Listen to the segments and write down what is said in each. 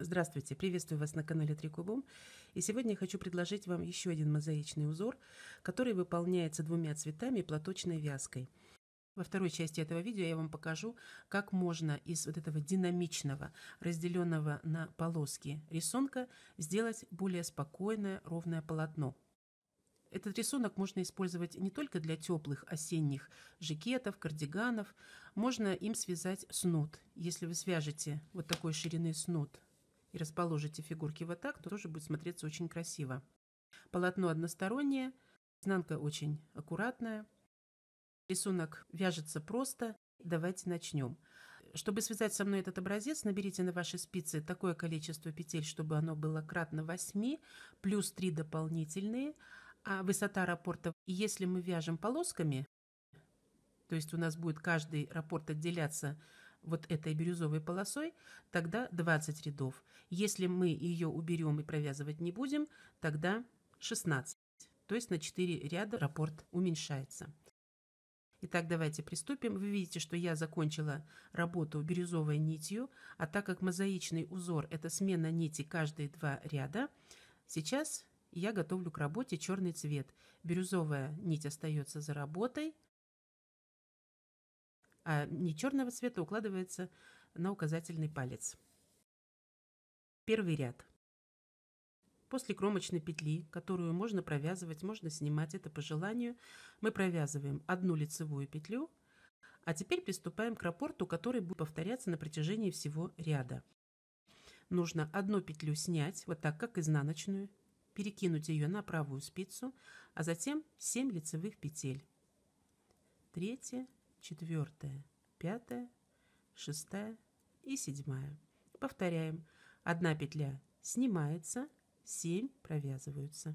Здравствуйте, приветствую вас на канале Три И сегодня я хочу предложить вам еще один мозаичный узор, который выполняется двумя цветами и платочной вязкой. Во второй части этого видео я вам покажу, как можно из вот этого динамичного, разделенного на полоски рисунка, сделать более спокойное ровное полотно. Этот рисунок можно использовать не только для теплых осенних жакетов, кардиганов. Можно им связать снуд. Если вы свяжете вот такой ширины снуд и расположите фигурки вот так, то тоже будет смотреться очень красиво. Полотно одностороннее, изнанка очень аккуратная. Рисунок вяжется просто. Давайте начнем. Чтобы связать со мной этот образец, наберите на ваши спицы такое количество петель, чтобы оно было кратно 8, плюс 3 дополнительные, а высота раппорта. если мы вяжем полосками, то есть у нас будет каждый раппорт отделяться вот этой бирюзовой полосой, тогда 20 рядов. Если мы ее уберем и провязывать не будем, тогда 16. То есть на 4 ряда раппорт уменьшается. Итак, давайте приступим. Вы видите, что я закончила работу бирюзовой нитью, а так как мозаичный узор – это смена нити каждые два ряда, сейчас я готовлю к работе черный цвет. Бирюзовая нить остается за работой – а не черного цвета укладывается на указательный палец. Первый ряд. После кромочной петли, которую можно провязывать, можно снимать это по желанию, мы провязываем одну лицевую петлю, а теперь приступаем к рапорту, который будет повторяться на протяжении всего ряда. Нужно одну петлю снять, вот так как изнаночную, перекинуть ее на правую спицу, а затем 7 лицевых петель. Третья, четвертая, пятая, шестая и седьмая. Повторяем. Одна петля снимается, 7 провязываются.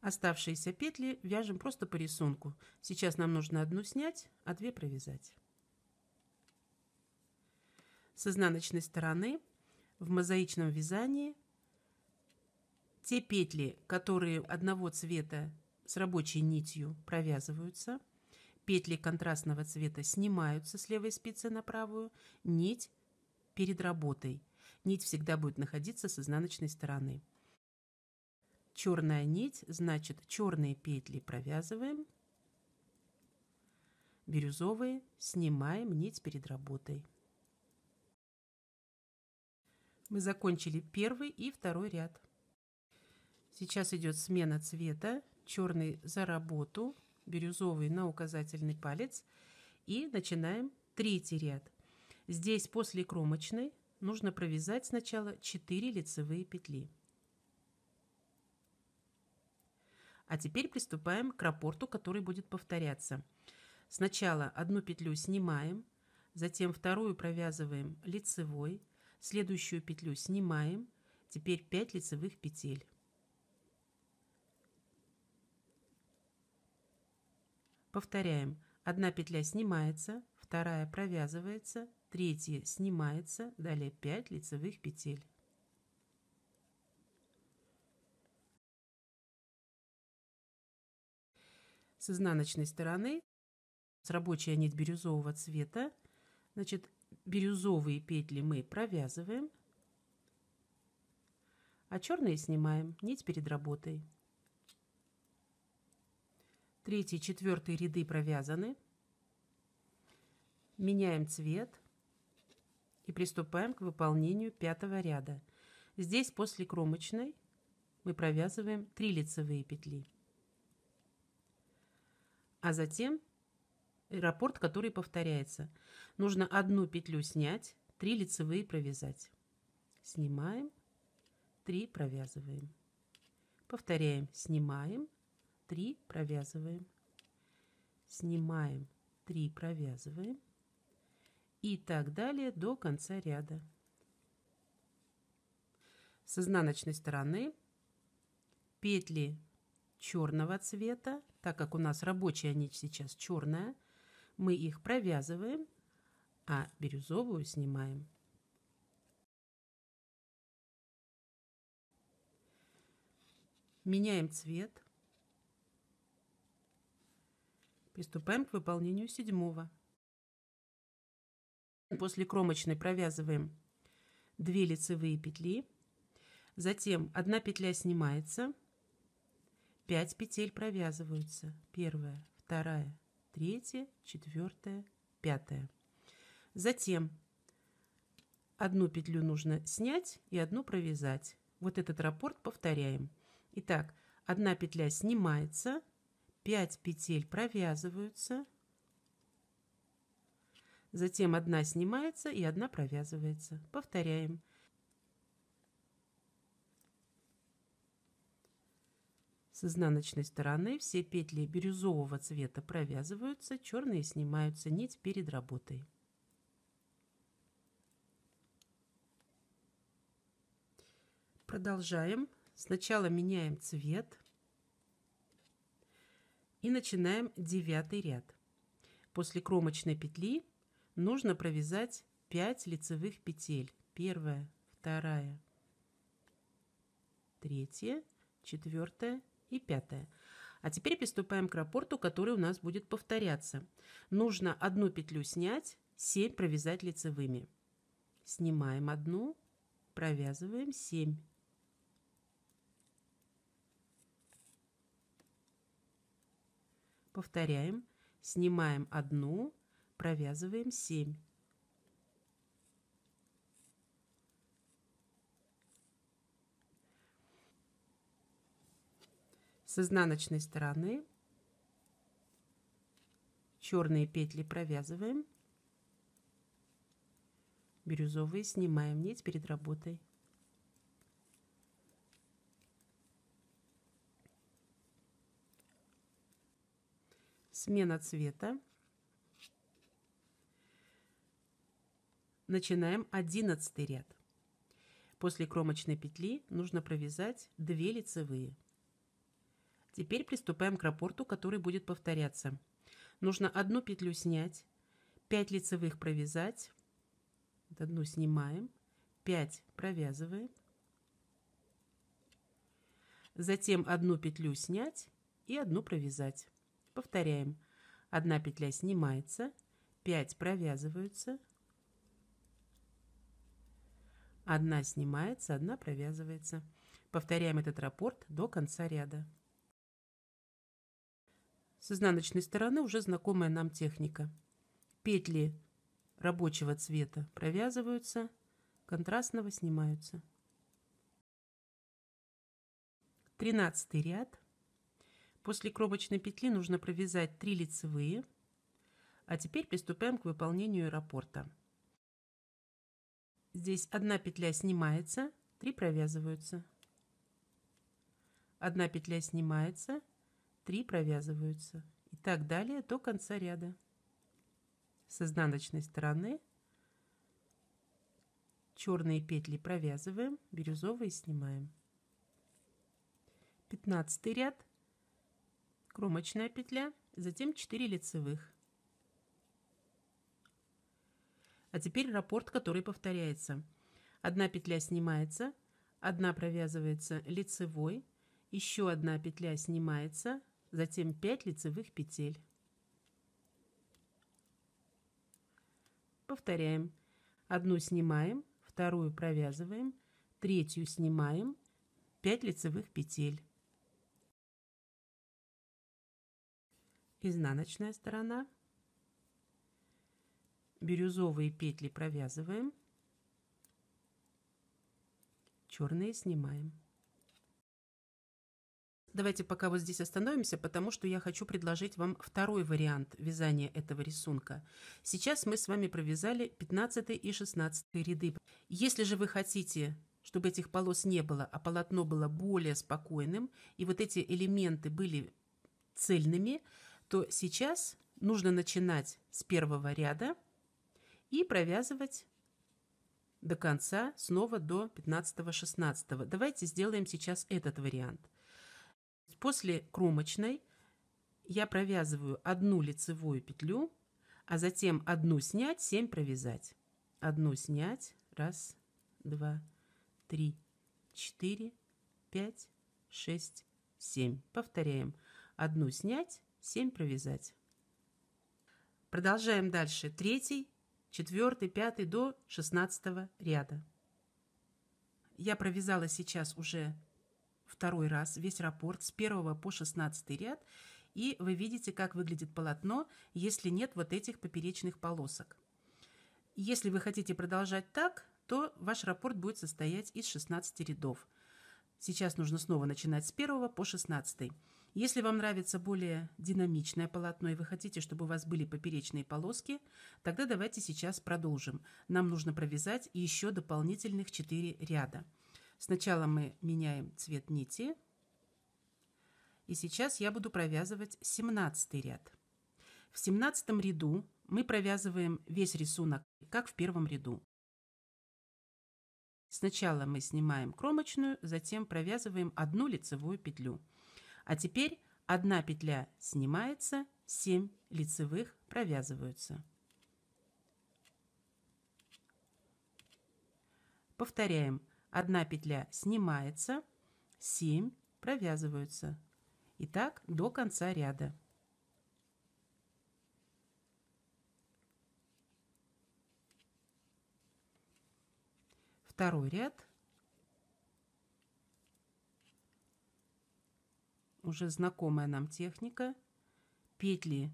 Оставшиеся петли вяжем просто по рисунку. Сейчас нам нужно одну снять, а две провязать. С изнаночной стороны в мозаичном вязании те петли, которые одного цвета с рабочей нитью провязываются, петли контрастного цвета снимаются с левой спицы на правую, нить перед работой. Нить всегда будет находиться с изнаночной стороны. Черная нить, значит черные петли провязываем, бирюзовые снимаем нить перед работой. Мы закончили первый и второй ряд. Сейчас идет смена цвета. Черный за работу, бирюзовый на указательный палец. И начинаем третий ряд. Здесь после кромочной нужно провязать сначала 4 лицевые петли. А теперь приступаем к рапорту, который будет повторяться. Сначала одну петлю снимаем, затем вторую провязываем лицевой, следующую петлю снимаем, теперь 5 лицевых петель. Повторяем. Одна петля снимается, вторая провязывается, третья снимается, далее 5 лицевых петель. С изнаночной стороны с рабочая нить бирюзового цвета. Значит, бирюзовые петли мы провязываем, а черные снимаем нить перед работой. Третий, четвертый ряды провязаны. Меняем цвет и приступаем к выполнению пятого ряда. Здесь после кромочной мы провязываем 3 лицевые петли, а затем раппорт, который повторяется. Нужно одну петлю снять, 3 лицевые провязать. Снимаем, 3 провязываем. Повторяем, снимаем, 3 провязываем, снимаем 3 провязываем и так далее до конца ряда. С изнаночной стороны петли черного цвета, так как у нас рабочая нить сейчас черная, мы их провязываем, а бирюзовую снимаем. Меняем цвет. Приступаем к выполнению седьмого. После кромочной провязываем 2 лицевые петли, затем 1 петля снимается, 5 петель провязываются. Первая, вторая, третья, четвертая, пятая. Затем одну петлю нужно снять и одну провязать. Вот этот раппорт повторяем. Итак, одна петля снимается, 5 петель провязываются, затем одна снимается и одна провязывается. Повторяем. С изнаночной стороны все петли бирюзового цвета провязываются, черные снимаются, нить перед работой. Продолжаем. Сначала меняем цвет и начинаем девятый ряд. После кромочной петли нужно провязать 5 лицевых петель. Первая, вторая, третья, четвертая и пятая. А теперь приступаем к рапорту, который у нас будет повторяться. Нужно одну петлю снять, 7 провязать лицевыми. Снимаем одну, провязываем 7 Повторяем. Снимаем одну, провязываем 7. С изнаночной стороны черные петли провязываем, бирюзовые снимаем нить перед работой. смена цвета. Начинаем 11 ряд. После кромочной петли нужно провязать 2 лицевые. Теперь приступаем к рапорту, который будет повторяться. Нужно одну петлю снять, 5 лицевых провязать, одну снимаем, 5 провязываем, затем одну петлю снять и одну провязать. Повторяем. Одна петля снимается, 5 провязываются, одна снимается, одна провязывается. Повторяем этот раппорт до конца ряда. С изнаночной стороны уже знакомая нам техника. Петли рабочего цвета провязываются, контрастного снимаются. Тринадцатый ряд – После кромочной петли нужно провязать 3 лицевые. А теперь приступаем к выполнению раппорта. Здесь одна петля снимается, 3 провязываются. Одна петля снимается, 3 провязываются. И так далее до конца ряда. С изнаночной стороны черные петли провязываем, бирюзовые снимаем. 15 ряд кромочная петля, затем 4 лицевых. А теперь раппорт, который повторяется. Одна петля снимается, одна провязывается лицевой, еще одна петля снимается, затем 5 лицевых петель. Повторяем. Одну снимаем, вторую провязываем, третью снимаем, 5 лицевых петель. изнаночная сторона. Бирюзовые петли провязываем. Черные снимаем. Давайте пока вот здесь остановимся, потому что я хочу предложить вам второй вариант вязания этого рисунка. Сейчас мы с вами провязали 15 и 16 ряды. Если же вы хотите, чтобы этих полос не было, а полотно было более спокойным, и вот эти элементы были цельными – то сейчас нужно начинать с первого ряда и провязывать до конца, снова до 15-16. Давайте сделаем сейчас этот вариант. После кромочной я провязываю одну лицевую петлю, а затем одну снять, 7 провязать. Одну снять, раз, два, три, четыре, пять, шесть, семь. Повторяем. Одну снять, 7 провязать. Продолжаем дальше. Третий, четвертый, пятый до шестнадцатого ряда. Я провязала сейчас уже второй раз весь раппорт с 1 по 16 ряд. И вы видите, как выглядит полотно, если нет вот этих поперечных полосок. Если вы хотите продолжать так, то ваш раппорт будет состоять из 16 рядов. Сейчас нужно снова начинать с 1 по 16. Если вам нравится более динамичное полотно и вы хотите, чтобы у вас были поперечные полоски, тогда давайте сейчас продолжим. Нам нужно провязать еще дополнительных 4 ряда. Сначала мы меняем цвет нити. И сейчас я буду провязывать 17 ряд. В 17 ряду мы провязываем весь рисунок, как в первом ряду. Сначала мы снимаем кромочную, затем провязываем одну лицевую петлю. А теперь одна петля снимается, 7 лицевых провязываются. Повторяем. Одна петля снимается, 7 провязываются. И так до конца ряда. Второй ряд уже знакомая нам техника. Петли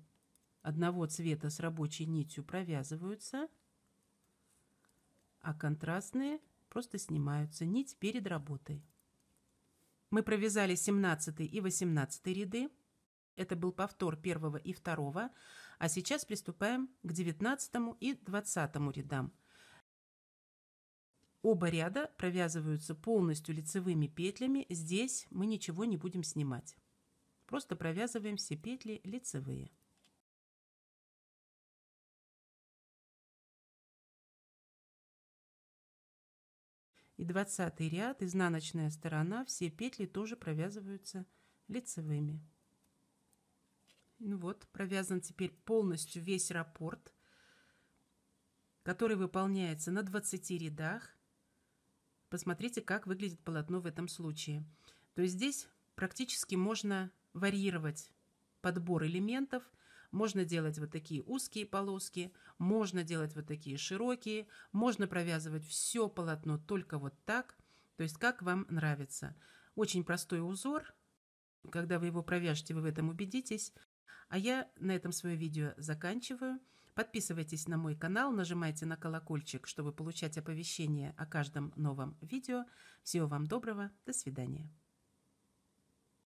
одного цвета с рабочей нитью провязываются, а контрастные просто снимаются нить перед работой. Мы провязали 17 и 18 ряды. Это был повтор первого и второго, а сейчас приступаем к 19 и 20 рядам. Оба ряда провязываются полностью лицевыми петлями, здесь мы ничего не будем снимать. Просто провязываем все петли лицевые. И 20 ряд, изнаночная сторона, все петли тоже провязываются лицевыми. Ну вот, провязан теперь полностью весь раппорт, который выполняется на 20 рядах. Посмотрите, как выглядит полотно в этом случае. То есть здесь практически можно варьировать подбор элементов. Можно делать вот такие узкие полоски, можно делать вот такие широкие, можно провязывать все полотно только вот так, то есть как вам нравится. Очень простой узор. Когда вы его провяжете, вы в этом убедитесь. А я на этом свое видео заканчиваю. Подписывайтесь на мой канал, нажимайте на колокольчик, чтобы получать оповещения о каждом новом видео. Всего вам доброго, до свидания.